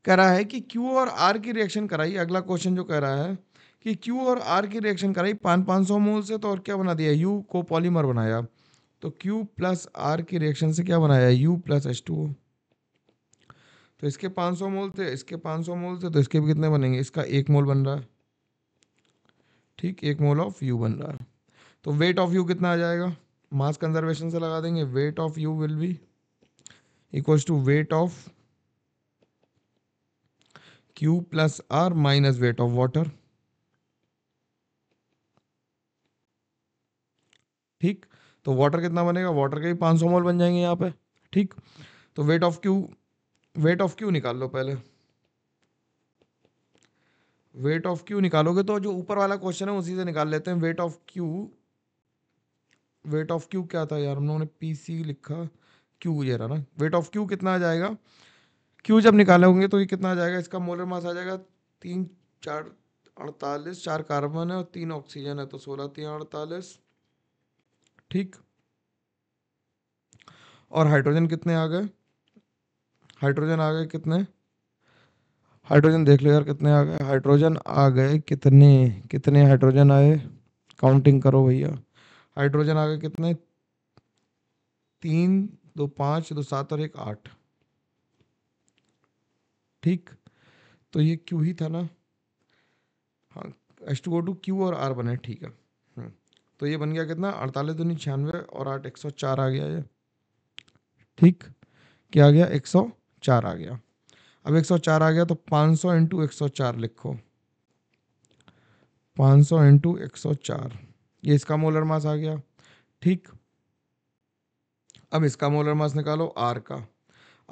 कह रहा है कि क्यू और आर की रिएक्शन कराई अगला क्वेश्चन जो कह रहा है कि क्यू और आर की रिएक्शन कराई पाँच पाँच सौ मोल से तो और क्या बना दिया यू को पॉलीमर बनाया तो क्यू प्लस आर की रिएक्शन से क्या बनाया U plus H two O तो इसके 500 मोल थे इसके 500 मोल थे तो इसके भी कितने बनेंगे इसका एक मोल बन रहा है ठीक एक मोल ऑफ यू बन रहा है तो वेट ऑफ यू कितना आ जाएगा मास कंजर्वेशन से लगा देंगे weight of U will be equals to weight of Q plus R minus weight of water ठीक तो वाटर कितना बनेगा वाटर के भी 500 मोल बन जाएंगे यहाँ पे ठीक तो weight of Q weight of Q निकाल लो पहले वेट ऑफ क्यू निकालोगे तो जो ऊपर वाला क्वेश्चन है उसी से निकाल लेते हैं weight of Q weight of Q क्या था यार उन्होंने पी सी लिखा क्यू ये रहा ना वेट ऑफ क्यू कितना आ जाएगा क्यू जब निकाले होंगे तो ये कितना आ जाएगा इसका मोलर मास आ जाएगा तीन चार अड़तालीस चार कार्बन है और तीन ऑक्सीजन है तो सोलह तीन अड़तालीस ठीक और हाइड्रोजन कितने आ गए हाइड्रोजन आ गए कितने हाइड्रोजन देख लो यार कितने आ गए हाइड्रोजन आ गए कितने कितने हाइड्रोजन आए काउंटिंग करो भैया हाइड्रोजन आ गए कितने तीन दो पाँच दो सात और एक आठ ठीक तो ये क्यू ही था ना हाँ S two O two Q और आर बने ठीक है हम्म, तो ये बन गया कितना अड़तालीस दूनी छियानवे और आठ एक सौ चार आ गया ये ठीक क्या आ गया एक सौ चार आ गया अब 104 आ गया तो 500 सौ इंटू एक लिखो 500 सौ इंटू एक ये इसका मोलर मास आ गया ठीक अब इसका मोलर मास निकालो आर का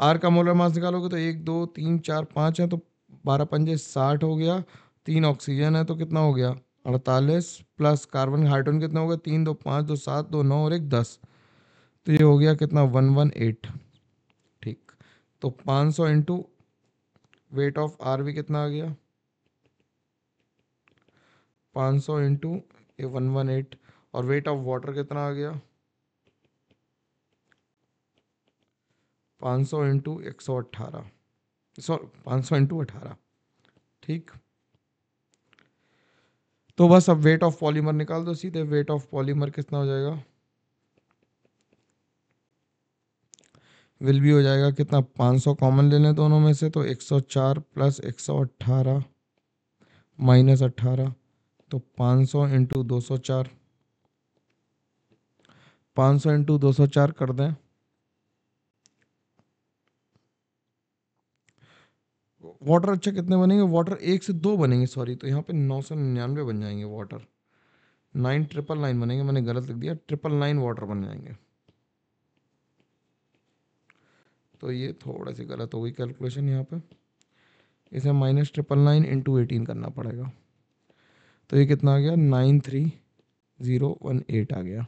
आर का मोलर मास निकालोगे तो एक दो तीन चार पाँच है तो बारह पंजे साठ हो गया तीन ऑक्सीजन है तो कितना हो गया अड़तालीस प्लस कार्बन हाइड्रोजन कितना हो गया तीन दो पाँच दो सात दो नौ और एक दस तो ये हो गया कितना वन वन एट तो 500 सौ इंटू वेट ऑफ आर भी कितना आ गया 500 सौ into a one one eight और वेट ऑफ वाटर कितना आ गया 500 सौ इंटू एक सौ अट्ठारह सॉ पाँच सौ इंटू अठारह ठीक तो बस अब वेट ऑफ पॉलीमर निकाल दो सीधे वेट ऑफ पॉलीमर कितना हो जाएगा विल भी हो जाएगा कितना 500 कॉमन ले लें दोनों में से तो 104 प्लस 118 माइनस 18 तो 500 सौ इंटू दो सौ चार पाँच सौ इंटू दो सौ चार कर दें वाटर अच्छा कितने बनेंगे वाटर एक से दो बनेंगे सॉरी तो यहाँ पे नौ सौ निन्यानवे बन जाएंगे वाटर नाइन ट्रिपल नाइन बनेंगे मैंने गलत लिख दिया ट्रिपल नाइन वाटर बन जाएंगे तो ये थोड़ा सी गलत हो गई कैलकुलेशन यहाँ पे इसे minus triple nine into eighteen करना पड़ेगा तो ये कितना आ गया nine three zero one eight आ गया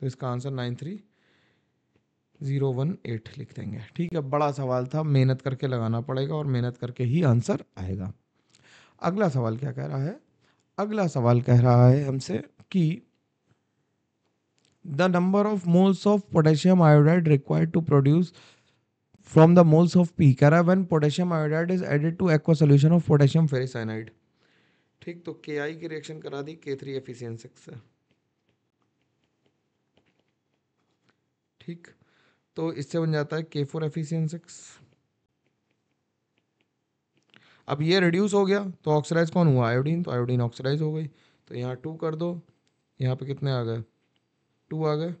तो इसका answer nine three zero one eight लिख देंगे ठीक है बड़ा सवाल था मेहनत करके लगाना पड़ेगा और मेहनत करके ही आंसर आएगा अगला सवाल क्या कह रहा है अगला सवाल कह रहा है हमसे कि the number of moles of potassium iodide required to produce from the moles of P. when potassium iodide is added to aqua solution of potassium ferrous cyanide. ठीक तो के आई की रिएक्शन करा दी के थ्री एफिशियन सिक्स से ठीक तो इससे बन जाता है के फोर एफिशियन सिक्स अब ये रिड्यूस हो गया तो ऑक्सीडाइज कौन हुआ आयोडीन तो आयोडीन ऑक्सीडाइज हो गई तो यहाँ टू कर दो यहाँ पे कितने आ गए टू आ गए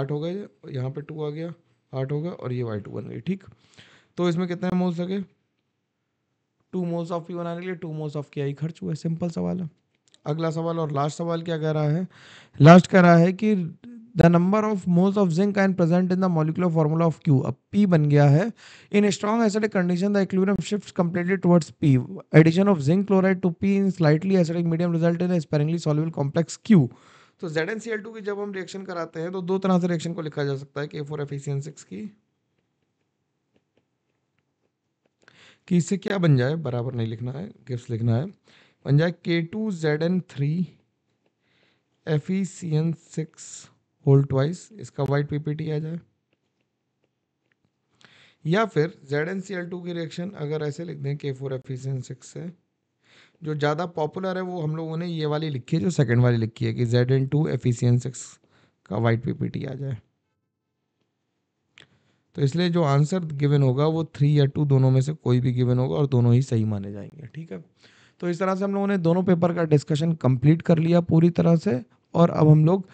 आठ हो गए यहाँ पे टू आ गया आठ हो गया और ये वाई टू बन गई ठीक तो इसमें कितने मोल्स लगे टू मोल्स ऑफ पी बनाने के लिए टू मोल्स ऑफ के आई खर्च हुआ सिंपल सवाल है अगला सवाल और लास्ट सवाल क्या कह रहा है लास्ट कह रहा है कि the number of moles of zinc and present in the molecular formula of Q अब पी बन गया है in strong acidic condition the equilibrium shifts completely towards P addition of zinc chloride to P in slightly acidic medium result in sparingly soluble complex Q तो Z N C L two की जब हम reaction कराते हैं तो दो तरह से रिएक्शन को लिखा जा सकता है K four F C N six की कि इससे क्या बन जाए बराबर नहीं लिखना है गिफ्ट लिखना है बन जाए K two Z N three F E C N six whole twice इसका वाइट पीपीटी आ जाए या फिर Z N C L two की रिएक्शन अगर ऐसे लिख दें K four F C N six से जो ज़्यादा पॉपुलर है वो हम लोगों ने ये वाली लिखी है जो सेकंड वाली लिखी है कि जेड एन टू एफिसियन का वाइट पीपीटी आ जाए तो इसलिए जो आंसर गिवन होगा वो थ्री या टू दोनों में से कोई भी गिवन होगा और दोनों ही सही माने जाएंगे ठीक है तो इस तरह से हम लोगों ने दोनों पेपर का डिस्कशन कंप्लीट कर लिया पूरी तरह से और अब हम लोग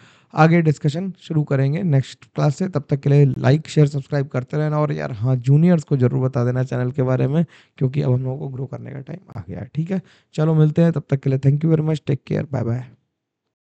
आगे डिस्कशन शुरू करेंगे नेक्स्ट क्लास से तब तक के लिए लाइक शेयर सब्सक्राइब करते रहना और यार हाँ जूनियर्स को जरूर बता देना चैनल के बारे में क्योंकि अब हम लोगों को ग्रो करने का टाइम आ गया है ठीक है चलो मिलते हैं तब तक के लिए thank you very much take care bye bye